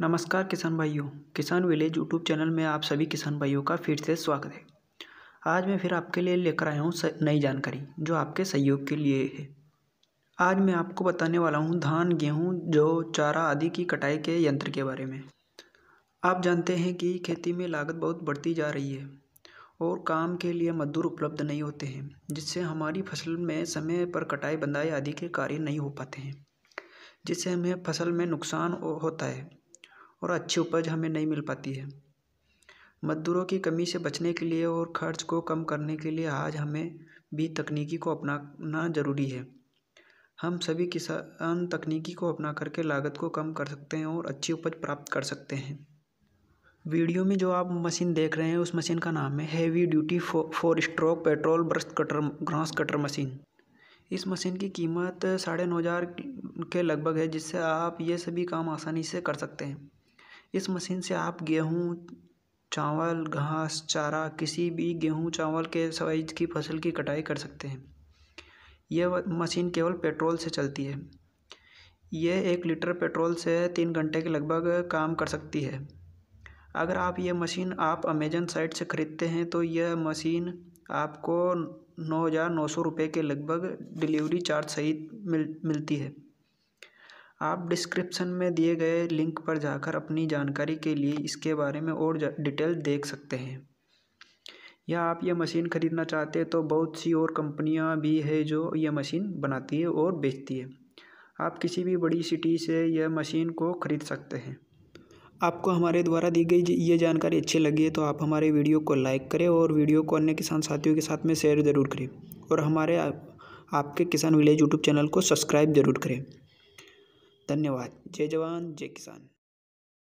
नमस्कार किसान भाइयों किसान विलेज यूट्यूब चैनल में आप सभी किसान भाइयों का फिर से स्वागत है आज मैं फिर आपके लिए लेकर आया हूँ नई जानकारी जो आपके सहयोग के लिए है आज मैं आपको बताने वाला हूँ धान गेहूँ जो चारा आदि की कटाई के यंत्र के बारे में आप जानते हैं कि खेती में लागत बहुत बढ़ती जा रही है और काम के लिए मजदूर उपलब्ध नहीं होते हैं जिससे हमारी फसल में समय पर कटाई बंदाई आदि के कार्य नहीं हो पाते हैं जिससे हमें फसल में नुकसान होता है और अच्छी उपज हमें नहीं मिल पाती है मज़दूरों की कमी से बचने के लिए और खर्च को कम करने के लिए आज हमें भी तकनीकी को अपनाना ज़रूरी है हम सभी किसान तकनीकी को अपना करके लागत को कम कर सकते हैं और अच्छी उपज प्राप्त कर सकते हैं वीडियो में जो आप मशीन देख रहे हैं उस मशीन का नाम है heavy duty four, four stroke petrol brush cutter grass cutter machine इस मशीन की कीमत साढ़े नौ हज़ार के लगभग है जिससे आप ये सभी काम आसानी से कर सकते हैं इस मशीन से आप गेहूँ चावल घास चारा किसी भी गेहूँ चावल के साइज की फसल की कटाई कर सकते हैं यह मशीन केवल पेट्रोल से चलती है यह एक लीटर पेट्रोल से तीन घंटे के लगभग काम कर सकती है अगर आप यह मशीन आप अमेजन साइट से ख़रीदते हैं तो यह मशीन आपको नौ हज़ार नौ सौ रुपये के लगभग डिलीवरी चार्ज सहित मिल मिलती है आप डिस्क्रिप्शन में दिए गए लिंक पर जाकर अपनी जानकारी के लिए इसके बारे में और डिटेल देख सकते हैं या आप यह मशीन ख़रीदना चाहते हैं तो बहुत सी और कंपनियां भी है जो यह मशीन बनाती है और बेचती है आप किसी भी बड़ी सिटी से यह मशीन को ख़रीद सकते हैं आपको हमारे द्वारा दी गई ये जानकारी अच्छी लगी है तो आप हमारे वीडियो को लाइक करें और वीडियो को अन्य किसान साथियों के साथ में शेयर ज़रूर करें और हमारे आपके किसान विलेज यूट्यूब चैनल को सब्सक्राइब ज़रूर करें धन्यवाद जय जवान जय किसान